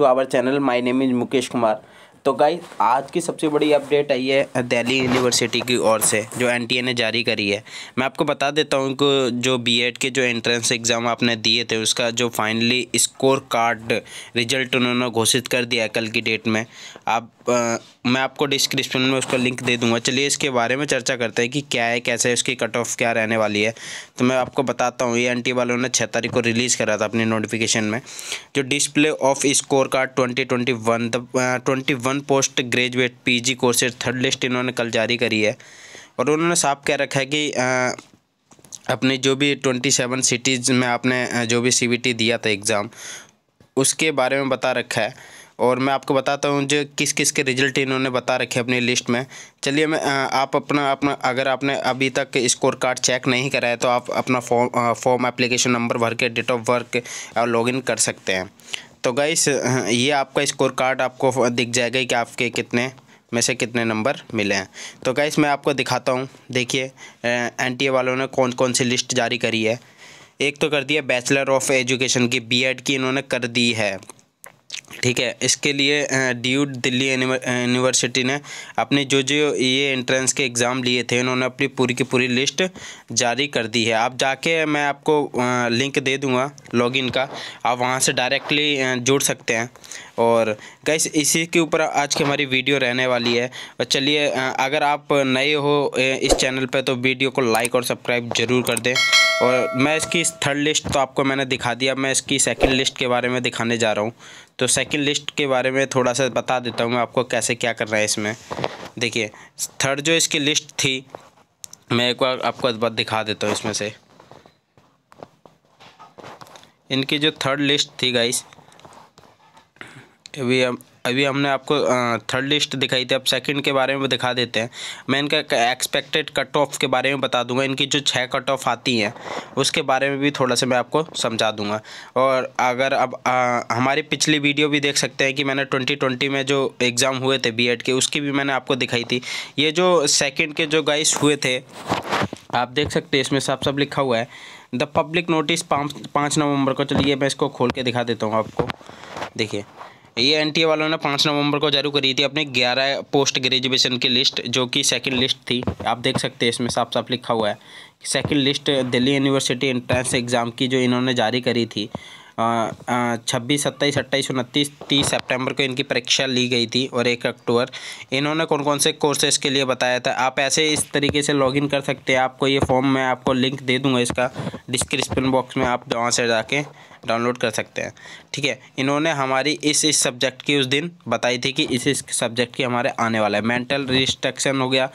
to our channel my name is Mukesh Kumar तो guys आज की सबसे बड़ी अपडेट आई है दिल्ली यूनिवर्सिटी की ओर से जो एन ने जारी करी है मैं आपको बता देता हूँ कि जो बी के जो एंट्रेंस एग्ज़ाम आपने दिए थे उसका जो फाइनली स्कोर कार्ड रिजल्ट उन्होंने घोषित कर दिया है कल की डेट में आप आ, मैं आपको डिस्क्रिप्शन में उसका लिंक दे दूँगा चलिए इसके बारे में चर्चा करते हैं कि क्या है कैसे उसकी कट ऑफ क्या रहने वाली है तो मैं आपको बताता हूँ ये एन वालों ने छः तारीख को रिलीज़ करा था अपनी नोटिफिकेशन में जो display of score card twenty twenty one the twenty one non post graduate PG courses third list इन्होंने कल जारी करी है और उन्होंने साफ कह रखा है कि अपने जो भी ट्वेंटी सेवन सिटीज़ में आपने जो भी सीबीटी दिया था एग्ज़ाम उसके बारे में बता रखा है और मैं आपको बताता हूँ जो किस किस के रिजल्ट इन्होंने बता रखे अपनी लिस्ट में चलिए मैं आप अपना अपना अगर आपने अभी तक स्कोर कार्ड चेक नहीं कराया तो आप अपना फॉर्म फॉर्म एप्लीकेशन नंबर भर के डेट ऑफ वर्क लॉगिन कर सकते हैं तो गाइस ये आपका स्कोर कार्ड आपको दिख जाएगा कि आपके कितने में से कितने नंबर मिले हैं तो गाइस मैं आपको दिखाता हूँ देखिए एन वालों ने कौन कौन सी लिस्ट जारी करी है एक तो कर दिया बैचलर ऑफ एजुकेशन की बीएड की इन्होंने कर दी है ठीक है इसके लिए ड्यू दिल्ली यूनिवर्सिटी ने अपने जो जो ये एंट्रेंस के एग्ज़ाम लिए थे उन्होंने अपनी पूरी की पूरी लिस्ट जारी कर दी है आप जाके मैं आपको लिंक दे दूंगा लॉगिन का आप वहाँ से डायरेक्टली जुड़ सकते हैं और गैस इसी के ऊपर आज की हमारी वीडियो रहने वाली है और चलिए अगर आप नए हो इस चैनल पर तो वीडियो को लाइक और सब्सक्राइब ज़रूर कर दें और मैं इसकी थर्ड लिस्ट तो आपको मैंने दिखा दिया मैं इसकी सेकंड लिस्ट के बारे में दिखाने जा रहा हूँ तो सेकंड लिस्ट के बारे में थोड़ा सा बता देता हूँ मैं आपको कैसे क्या कर रहा है इसमें देखिए थर्ड जो इसकी लिस्ट थी मैं एक बार आपको बात दिखा देता हूँ इसमें से इनकी जो थर्ड लिस्ट थी गाइस अभी अभी हमने आपको थर्ड लिस्ट दिखाई थी अब सेकंड के बारे में दिखा देते हैं मैं इनका एक्सपेक्टेड कट ऑफ के बारे में बता दूंगा इनकी जो छः कट ऑफ आती हैं उसके बारे में भी थोड़ा सा मैं आपको समझा दूंगा और अगर अब आ, हमारी पिछली वीडियो भी देख सकते हैं कि मैंने ट्वेंटी ट्वेंटी में जो एग्ज़ाम हुए थे बी के उसकी भी मैंने आपको दिखाई थी ये जो सेकेंड के जो गाइस हुए थे आप देख सकते हैं इसमें साफ साफ लिखा हुआ है द पब्लिक नोटिस पाँच पाँच नवंबर को चलिए मैं इसको खोल के दिखा देता हूँ आपको देखिए ये ए वालों ने पाँच नवंबर को जारी करी थी अपनी ग्यारह पोस्ट ग्रेजुएशन की लिस्ट जो कि सेकंड लिस्ट थी आप देख सकते हैं इसमें साफ साफ लिखा हुआ है second list Delhi university entrance exam की जो इन्होंने जारी करी थी छब्बीस सत्ताईस अट्ठाईस उनतीस तीस सेप्टेम्बर को इनकी परीक्षा ली गई थी और एक अक्टूबर इन्होंने कौन कौन से कोर्सेज़ के लिए बताया था आप ऐसे इस तरीके से लॉगिन कर सकते हैं आपको ये फॉर्म मैं आपको लिंक दे दूंगा इसका डिस्क्रिप्शन बॉक्स में आप वहाँ से जाके डाउनलोड कर सकते हैं ठीक है इन्होंने हमारी इस इस सब्जेक्ट की उस दिन बताई थी कि इस इस सब्जेक्ट की हमारे आने वाला है मेंटल रिस्ट्रक्शन हो गया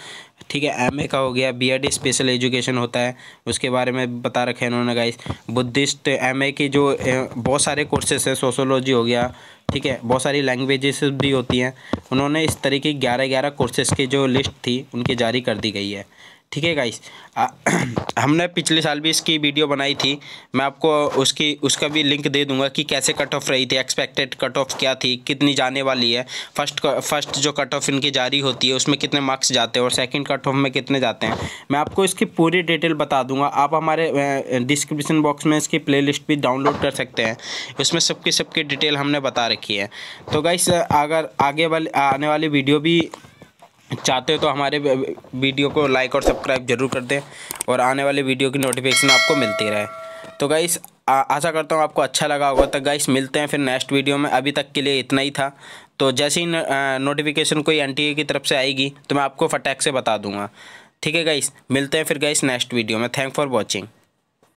ठीक है एमए का हो गया बीएड स्पेशल एजुकेशन होता है उसके बारे में बता रखे इन्होंने गाइस बुद्धिस्ट एमए की जो बहुत सारे कोर्सेस हैं सोशोलॉजी हो गया ठीक है बहुत सारी लैंग्वेजेस भी होती हैं उन्होंने इस तरीके की ग्यारह ग्यारह कोर्सेज़ की जो लिस्ट थी उनकी जारी कर दी गई है ठीक है गाइस हमने पिछले साल भी इसकी वीडियो बनाई थी मैं आपको उसकी उसका भी लिंक दे दूंगा कि कैसे कट ऑफ रही थी एक्सपेक्टेड कट ऑफ क्या थी कितनी जाने वाली है फर्स्ट फर्स्ट जो कट ऑफ इनकी जारी होती है उसमें कितने मार्क्स जाते हैं और सेकंड कट ऑफ में कितने जाते हैं मैं आपको इसकी पूरी डिटेल बता दूंगा आप हमारे डिस्क्रिप्शन बॉक्स में इसकी प्ले भी डाउनलोड कर सकते हैं उसमें सबकी सबकी डिटेल हमने बता रखी है तो गाइस अगर आगे वाली आने वाली वीडियो भी चाहते हो तो हमारे वीडियो को लाइक और सब्सक्राइब जरूर कर दें और आने वाले वीडियो की नोटिफिकेशन आपको मिलती रहे तो गाइस आशा करता हूँ आपको अच्छा लगा होगा तो गाइस मिलते हैं फिर नेक्स्ट वीडियो में अभी तक के लिए इतना ही था तो जैसे ही नोटिफिकेशन कोई एन की तरफ से आएगी तो मैं आपको फटैक से बता दूँगा ठीक है गाइस मिलते हैं फिर गाइस नेक्स्ट वीडियो में थैंक फॉर वॉचिंग